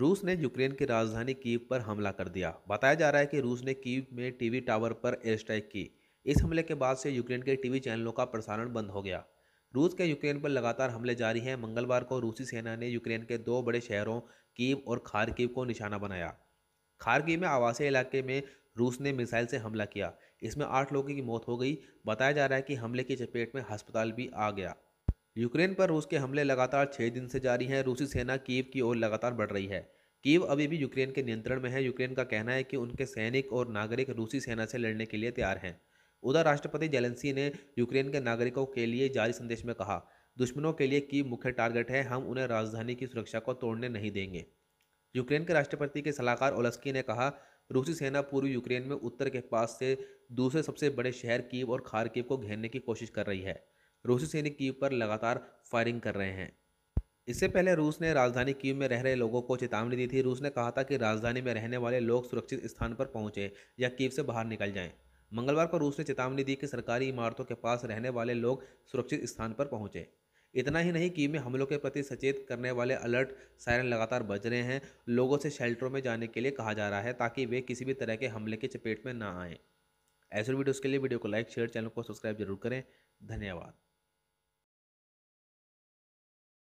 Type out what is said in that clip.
रूस ने यूक्रेन की राजधानी कीव पर हमला कर दिया बताया जा रहा है कि रूस ने कीव में टीवी टावर पर एयर स्ट्राइक की इस हमले के बाद से यूक्रेन के टीवी चैनलों का प्रसारण बंद हो गया रूस के यूक्रेन पर लगातार हमले जारी हैं मंगलवार को रूसी सेना ने यूक्रेन के दो बड़े शहरों कीव और खारकीव को निशाना बनाया खारकीव में आवासीय इलाके में रूस ने मिसाइल से हमला किया इसमें आठ लोगों की मौत हो गई बताया जा रहा है कि हमले की चपेट में अस्पताल भी आ गया यूक्रेन पर रूस के हमले लगातार छः दिन से जारी हैं रूसी सेना कीव की ओर लगातार बढ़ रही है कीव अभी भी यूक्रेन के नियंत्रण में है यूक्रेन का कहना है कि उनके सैनिक और नागरिक रूसी सेना से लड़ने के लिए तैयार हैं उधर राष्ट्रपति जेलेंसी ने यूक्रेन के नागरिकों के लिए जारी संदेश में कहा दुश्मनों के लिए कीव मुख्य टारगेट है हम उन्हें राजधानी की सुरक्षा को तोड़ने नहीं देंगे यूक्रेन के राष्ट्रपति के सलाहकार ओलस्की ने कहा रूसी सेना पूर्वी यूक्रेन में उत्तर के पास से दूसरे सबसे बड़े शहर कीव और खारकीव को घेरने की कोशिश कर रही है रूसी सैनिक कीव पर लगातार फायरिंग कर रहे हैं इससे पहले रूस ने राजधानी कीव में रह रहे लोगों को चेतावनी दी थी रूस ने कहा था कि राजधानी में रहने वाले लोग सुरक्षित स्थान पर पहुंचे या कीव से बाहर निकल जाएं। मंगलवार को रूस ने चेतावनी दी कि सरकारी इमारतों के पास रहने वाले लोग सुरक्षित स्थान पर पहुंचे इतना ही नहीं कीव में हमलों के प्रति सचेत करने वाले अलर्ट सायरन लगातार बज रहे हैं लोगों से शेल्टरों में जाने के लिए कहा जा रहा है ताकि वे किसी भी तरह के हमले की चपेट में ना आएँ ऐसे वीडियोज़ के लिए वीडियो को लाइक शेयर चैनल को सब्सक्राइब जरूर करें धन्यवाद